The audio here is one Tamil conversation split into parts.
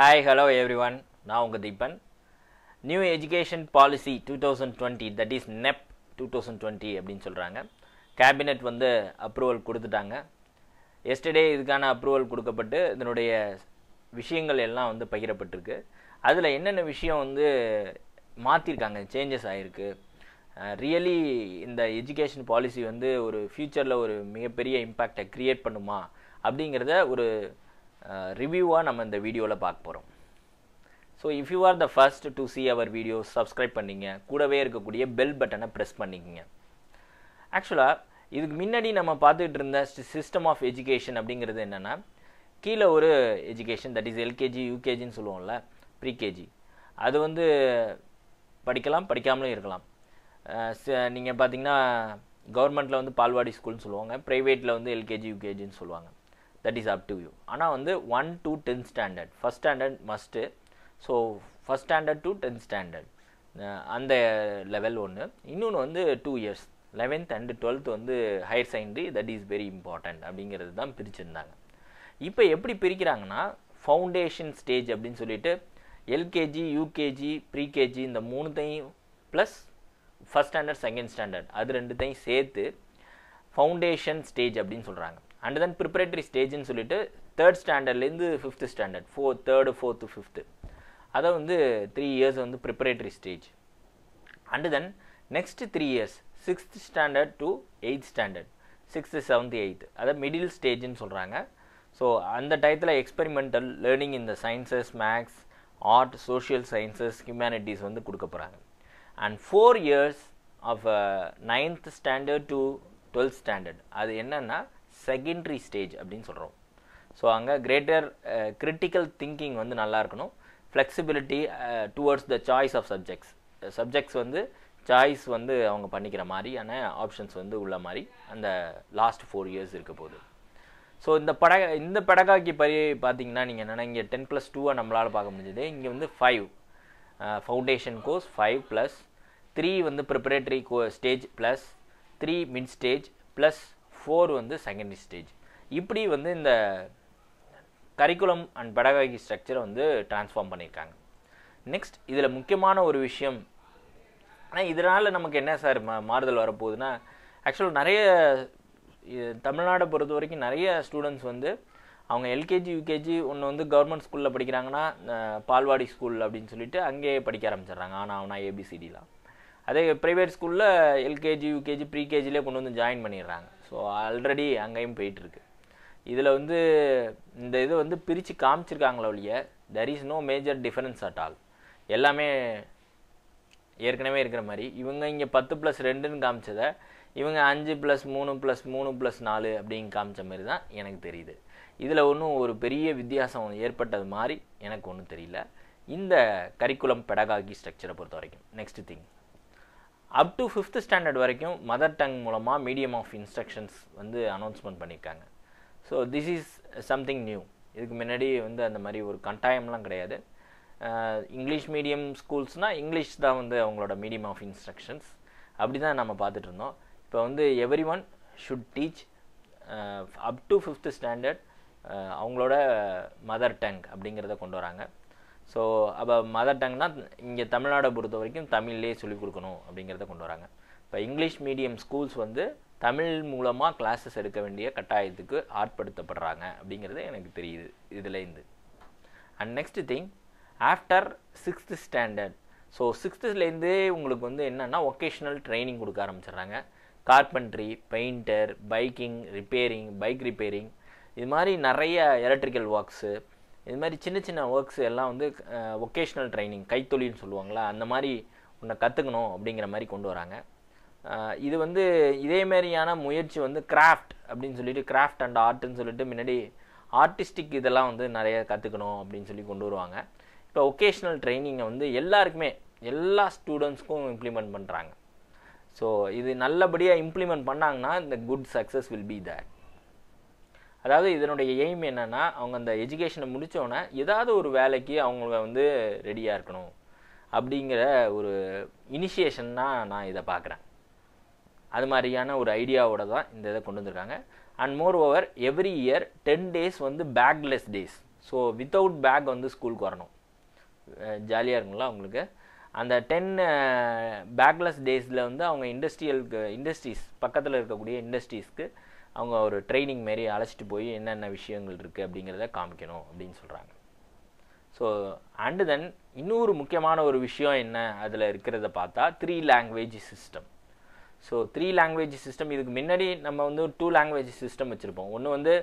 ஹாய் ஹலோ எவ்ரி ஒன் நான் உங்கள் Deepan new education policy two thousand twenty that is NEP two thousand twenty அப்படின்னு சொல்கிறாங்க கேபினெட் வந்து அப்ரூவல் கொடுத்துட்டாங்க எஸ்டர்டே இதுக்கான அப்ரூவல் கொடுக்கப்பட்டு இதனுடைய விஷயங்கள் எல்லாம் வந்து பகிரப்பட்டிருக்கு அதில் என்னென்ன விஷயம் வந்து மாற்றிருக்காங்க சேஞ்சஸ் ஆகிருக்கு ரியலி இந்த எஜுகேஷன் பாலிசி வந்து ஒரு ஃப்யூச்சரில் ஒரு மிகப்பெரிய இம்பேக்டை க்ரியேட் பண்ணுமா அப்படிங்கிறத ஒரு ரிவ்யூவாக நம்ம இந்த வீடியோவில் பார்க்க போகிறோம் so if you are the first to see our video subscribe பண்ணிங்க கூடவே இருக்கக்கூடிய பெல் பட்டனை ப்ரெஸ் பண்ணிக்கோங்க ஆக்சுவலாக இதுக்கு முன்னாடி நம்ம பார்த்துக்கிட்டு இருந்த சிஸ்டம் ஆஃப் எஜுகேஷன் அப்படிங்கிறது என்னென்னா கீழே ஒரு எஜுகேஷன் தட் இஸ் எல்கேஜி யூகேஜின்னு சொல்லுவோம்ல ப்ரீகேஜி அது வந்து படிக்கலாம் படிக்காமலும் இருக்கலாம் நீங்கள் பார்த்தீங்கன்னா கவர்மெண்ட்டில் வந்து பால்வாடி ஸ்கூல்னு சொல்லுவாங்க ப்ரைவேட்டில் வந்து எல்கேஜி யூகேஜின்னு சொல்லுவாங்க that is up to you ஆனால் வந்து one to tenth standard first standard must so first standard to tenth standard அந்த லெவல் ஒன்று இன்னொன்று வந்து two years eleventh and twelfth வந்து higher secondary that is very important அப்படிங்கிறது தான் பிரிச்சுருந்தாங்க இப்போ எப்படி பிரிக்கிறாங்கன்னா ஃபவுண்டேஷன் ஸ்டேஜ் அப்படின்னு சொல்லிட்டு எல்கேஜி யூகேஜி ப்ரீகேஜி இந்த மூணுத்தையும் plus first standard second standard அது ரெண்டுத்தையும் சேர்த்து ஃபவுண்டேஷன் ஸ்டேஜ் அப்படின்னு சொல்கிறாங்க அண்ட் தென் ப்ரிப்பரேட்டரி ஸ்டேஜ்னு சொல்லிட்டு தேர்ட் ஸ்டாண்டர்ட்லேருந்து fifth standard four third fourth fifth அதை வந்து த்ரீ இயர்ஸ் வந்து preparatory stage and then next three years sixth standard to eighth standard sixth seventh eighth அதை மிடில் ஸ்டேஜ்னு சொல்கிறாங்க ஸோ அந்த டயத்தில் எக்ஸ்பெரிமெண்டல் லேர்னிங் இந்த sciences maths art social sciences humanities வந்து கொடுக்க போகிறாங்க and four years of ninth standard to twelfth standard அது என்னென்னா செகண்ட்ரி ஸ்டேஜ் அப்படின்னு சொல்கிறோம் ஸோ அங்கே கிரேட்டர் கிரிட்டிக்கல் திங்கிங் வந்து நல்லா இருக்கணும் flexibility towards the choice of subjects subjects வந்து சாய்ஸ் வந்து அவங்க பண்ணிக்கிற மாதிரியான ஆப்ஷன்ஸ் வந்து உள்ள மாதிரி அந்த லாஸ்ட் ஃபோர் இயர்ஸ் இருக்க போகுது ஸோ இந்த பட இந்த பெடகாக்கி படி பார்த்தீங்கன்னா நீங்கள் என்னென்னா இங்கே டென் ப்ளஸ் டூவை நம்மளால் பார்க்க முடிஞ்சது இங்கே வந்து five foundation course five plus three வந்து ப்ரிப்பரேட்டரி கோ stage plus three mid stage plus four வந்து செகண்டரி ஸ்டேஜ் இப்படி வந்து இந்த கரிக்குலம் அண்ட் பெடகாகி ஸ்ட்ரக்சரை வந்து டிரான்ஸ்ஃபார்ம் பண்ணியிருக்காங்க நெக்ஸ்ட் இதில் முக்கியமான ஒரு விஷயம் ஆனால் இதனால் நமக்கு என்ன சார் மா மாறுதல் வரப்போகுதுன்னா ஆக்சுவலாக நிறைய தமிழ்நாடை பொறுத்த வரைக்கும் நிறைய ஸ்டூடெண்ட்ஸ் வந்து அவங்க எல்கேஜி யூகேஜி ஒன்று வந்து கவர்மெண்ட் ஸ்கூலில் படிக்கிறாங்கன்னா பால்வாடி ஸ்கூல் அப்படின்னு சொல்லிட்டு அங்கேயே படிக்க ஆரம்பிச்சிடுறாங்க ஆனால் அவனா ஏபிசிடிலாம் அதே ப்ரைவேட் ஸ்கூலில் எல்கேஜி யூகேஜி ப்ரீகேஜிலே கொண்டு வந்து ஜாயின் பண்ணிடுறாங்க ஸோ ஆல்ரெடி அங்கேயும் போயிட்டுருக்கு இதில் வந்து இந்த இது வந்து பிரித்து காமிச்சிருக்காங்களோ ஒழிய there is no major difference at all எல்லாமே ஏற்கனவே இருக்கிற மாதிரி இவங்க இங்கே பத்து ப்ளஸ் ரெண்டுன்னு காமிச்சதை இவங்க அஞ்சு ப்ளஸ் மூணு ப்ளஸ் மூணு ப்ளஸ் நாலு அப்படின்னு காமிச்ச மாதிரி தான் எனக்கு தெரியுது இதில் ஒன்றும் ஒரு பெரிய வித்தியாசம் ஏற்பட்டது மாதிரி எனக்கு ஒன்றும் தெரியல இந்த கரிக்குலம் பெடகாகி ஸ்ட்ரக்சரை பொறுத்த வரைக்கும் next thing up to fifth standard வரைக்கும் மதர் டங் மூலமாக மீடியம் ஆஃப் இன்ஸ்ட்ரக்ஷன்ஸ் வந்து அனௌன்ஸ்மெண்ட் பண்ணியிருக்காங்க so this is something new இதுக்கு முன்னாடி வந்து அந்த மாதிரி ஒரு கட்டாயம்லாம் கிடையாது இங்கிலீஷ் மீடியம் ஸ்கூல்ஸ்னால் இங்கிலீஷ் தான் வந்து அவங்களோட மீடியம் ஆஃப் இன்ஸ்ட்ரக்ஷன்ஸ் அப்படி தான் நம்ம பார்த்துட்டு இருந்தோம் இப்போ வந்து everyone should teach up to fifth standard அவங்களோட மதர் டங் அப்படிங்கிறத கொண்டு வராங்க ஸோ அப்போ மதர் டங்னா இங்கே தமிழ்நாடை பொறுத்த வரைக்கும் தமிழ்லேயே சொல்லிக் கொடுக்கணும் அப்படிங்கிறத கொண்டு வராங்க இப்போ இங்கிலீஷ் மீடியம் ஸ்கூல்ஸ் வந்து தமிழ் மூலமாக கிளாஸஸ் எடுக்க வேண்டிய கட்டாயத்துக்கு ஆட்படுத்தப்படுறாங்க அப்படிங்கிறது எனக்கு தெரியுது இதுலேருந்து and next thing after sixth standard so சிக்ஸ்த்துலேருந்தே உங்களுக்கு வந்து என்னென்னா ஒகேஷ்னல் ட்ரைனிங் கொடுக்க ஆரம்பிச்சிடுறாங்க carpentry painter biking repairing bike repairing இது மாதிரி நிறைய எலக்ட்ரிக்கல் ஒர்க்ஸு இது மாதிரி சின்ன சின்ன ஒர்க்ஸ் எல்லாம் வந்து ஒகேஷ்னல் ட்ரைனிங் கைத்தொழில்னு சொல்லுவாங்களா அந்த மாதிரி உன்னை கற்றுக்கணும் அப்படிங்கிற மாதிரி கொண்டு வராங்க இது வந்து இதே மாதிரியான முயற்சி வந்து கிராஃப்ட் அப்படின்னு சொல்லிட்டு கிராஃப்ட் அண்ட் ஆர்ட்டுன்னு சொல்லிட்டு முன்னாடி ஆர்டிஸ்டிக் இதெல்லாம் வந்து நிறைய கற்றுக்கணும் அப்படின்னு சொல்லி கொண்டு வருவாங்க இப்போ ஒகேஷ்னல் ட்ரைனிங்கை வந்து எல்லாருக்குமே எல்லா ஸ்டூடெண்ட்ஸ்க்கும் இம்ப்ளிமெண்ட் பண்ணுறாங்க ஸோ இது நல்லபடியாக இம்ப்ளிமெண்ட் பண்ணாங்கன்னா இந்த good success will be that அதாவது இதனுடைய எய்ம் என்னென்னா அவங்க அந்த எஜுகேஷனை முடித்தோடனே ஏதாவது ஒரு வேலைக்கு அவங்க வந்து ரெடியாக இருக்கணும் அப்படிங்கிற ஒரு இனிஷியேஷன்னாக நான் இதை பார்க்குறேன் அது மாதிரியான ஒரு ஐடியாவோட தான் இந்த இதை கொண்டு வந்திருக்காங்க and moreover every year ten days வந்து bagless days so without bag வந்து ஸ்கூலுக்கு வரணும் ஜாலியாக இருக்குங்களா உங்களுக்கு அந்த டென் பேக்லெஸ் டேஸில் வந்து அவங்க இண்டஸ்ட்ரியலுக்கு இண்டஸ்ட்ரீஸ் பக்கத்தில் இருக்கக்கூடிய இண்டஸ்ட்ரீஸ்க்கு அவங்க ஒரு ட்ரைனிங் மாரி அழைச்சிட்டு போய் என்னென்ன விஷயங்கள் இருக்குது அப்படிங்கிறத காமிக்கணும் அப்படின்னு சொல்கிறாங்க ஸோ அண்டு தென் இன்னொரு முக்கியமான ஒரு விஷயம் என்ன அதில் இருக்கிறத பார்த்தா three language system so three language system இதுக்கு முன்னாடி நம்ம வந்து டூ லாங்குவேஜ் சிஸ்டம் வச்சுருப்போம் ஒன்று வந்து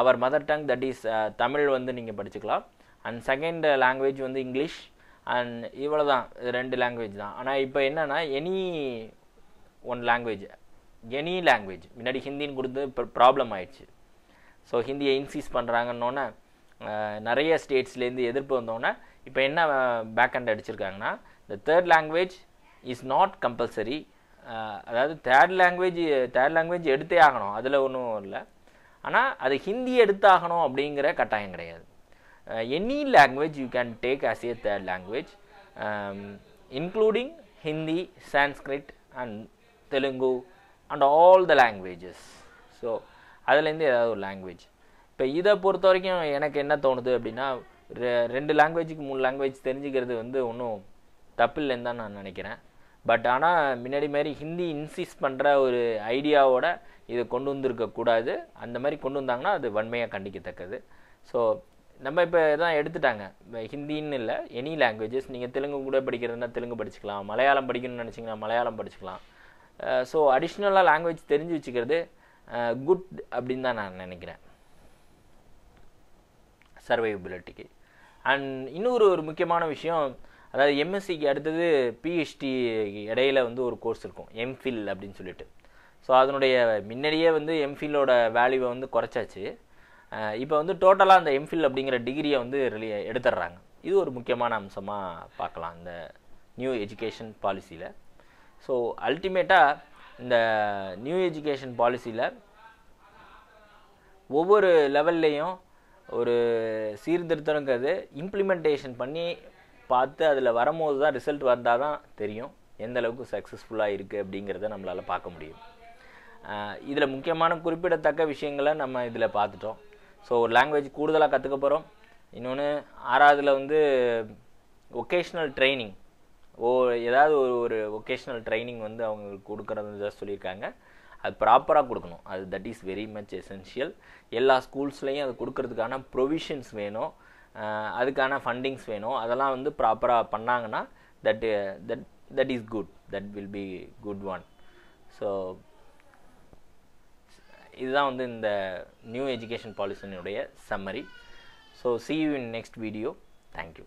our mother tongue that is Tamil வந்து நீங்கள் படிச்சுக்கலாம் அண்ட் செகண்ட் லாங்குவேஜ் வந்து இங்கிலீஷ் அண்ட் இவ்வளோ தான் ரெண்டு லாங்குவேஜ் தான் ஆனால் இப்போ என்னென்னா any one language any language முன்னாடி ஹிந்தின்னு கொடுத்து இப்போ ப்ராப்ளம் ஆயிடுச்சு ஸோ ஹிந்தியை இன்சீஸ் பண்ணுறாங்கன்னொன்னே நிறைய ஸ்டேட்ஸ்லேருந்து எதிர்ப்பு வந்தோடனே இப்போ என்ன பேக் அண்ட் அடிச்சிருக்காங்கன்னா இந்த third language is not compulsory அதாவது தேர்ட் லாங்குவேஜ் தேர்ட் லாங்குவேஜ் எடுத்தே ஆகணும் அதில் ஒன்றும் இல்லை ஆனால் அது ஹிந்தி எடுத்தாகணும் அப்படிங்கிற கட்டாயம் கிடையாது any language you can take as a third language including Hindi Sanskrit and Telugu and all the languages so அதுலேருந்து ஏதாவது ஒரு லாங்குவேஜ் இப்போ இதை பொறுத்த வரைக்கும் எனக்கு என்ன தோணுது அப்படின்னா ரெண்டு லாங்குவேஜுக்கு மூணு லாங்குவேஜ் தெரிஞ்சுக்கிறது வந்து ஒன்றும் தப்பு இல்லைன்னு தான் நான் நினைக்கிறேன் பட் ஆனால் முன்னாடி மாதிரி ஹிந்தி இன்சிஸ் பண்ணுற ஒரு ஐடியாவோட இதை கொண்டு வந்திருக்கக்கூடாது அந்த மாதிரி கொண்டு வந்தாங்கன்னா அது வன்மையாக கண்டிக்கத்தக்கது ஸோ நம்ம இப்போ இதான் எடுத்துட்டாங்க ஹிந்தின்னு இல்லை எனி லாங்குவேஜஸ் நீங்கள் தெலுங்கு கூட படிக்கிறதுனா தெலுங்கு படிச்சுக்கலாம் மலையாளம் படிக்கணும்னு நினச்சிங்கன்னா மலையாளம் படிச்சுக்கலாம் ஸோ அடிஷ்னலாக லாங்குவேஜ் தெரிஞ்சு வச்சுக்கிறது குட் அப்படின்னு தான் நான் நினைக்கிறேன் சர்வைபிலிட்டிக்கு அண்ட் இன்னொரு ஒரு முக்கியமான விஷயம் அதாவது எம்எஸ்சிக்கு அடுத்தது பிஹெச்டி இடையில வந்து ஒரு கோர்ஸ் இருக்கும் எம்ஃபில் அப்படின்னு சொல்லிட்டு ஸோ அதனுடைய முன்னாடியே வந்து எம்ஃபில்லோட வேல்யூவை வந்து குறைச்சாச்சு இப்போ வந்து டோட்டலாக அந்த எம்ஃபில் அப்படிங்கிற டிகிரியை வந்து ரிலே எடுத்துடுறாங்க இது ஒரு முக்கியமான அம்சமாக பார்க்கலாம் இந்த நியூ எஜுகேஷன் பாலிசியில் ஸோ அல்டிமேட்டாக இந்த நியூ எஜுகேஷன் பாலிசியில் ஒவ்வொரு லெவல்லையும் ஒரு சீர்திருத்தங்கிறது இம்ப்ளிமெண்டேஷன் பண்ணி பார்த்து அதில் வரும்போது தான் ரிசல்ட் வந்தால் தான் தெரியும் எந்தளவுக்கு சக்ஸஸ்ஃபுல்லாக இருக்குது அப்படிங்கிறத நம்மளால் பார்க்க முடியும் இதில் முக்கியமான குறிப்பிடத்தக்க விஷயங்களை நம்ம இதில் பார்த்துட்டோம் ஸோ ஒரு லாங்குவேஜ் கூடுதலாக கற்றுக்க போகிறோம் இன்னொன்று ஆறாவதுல வந்து ஒகேஷ்னல் ட்ரைனிங் ஓ ஏதாவது ஒரு ஒரு ஒகேஷ்னல் ட்ரைனிங் வந்து அவங்களுக்கு கொடுக்குறதுன்னு சொல்லியிருக்காங்க அது ப்ராப்பராக கொடுக்கணும் அது that is very much essential எல்லா ஸ்கூல்ஸ்லேயும் அது கொடுக்கறதுக்கான ப்ரொவிஷன்ஸ் வேணும் அதுக்கான ஃபண்டிங்ஸ் வேணும் அதெல்லாம் வந்து ப்ராப்பராக பண்ணாங்கன்னா that that that is good that will be good one so இதுதான் வந்து இந்த நியூ எஜுகேஷன் பாலிசினுடைய summary so see you in next video thank you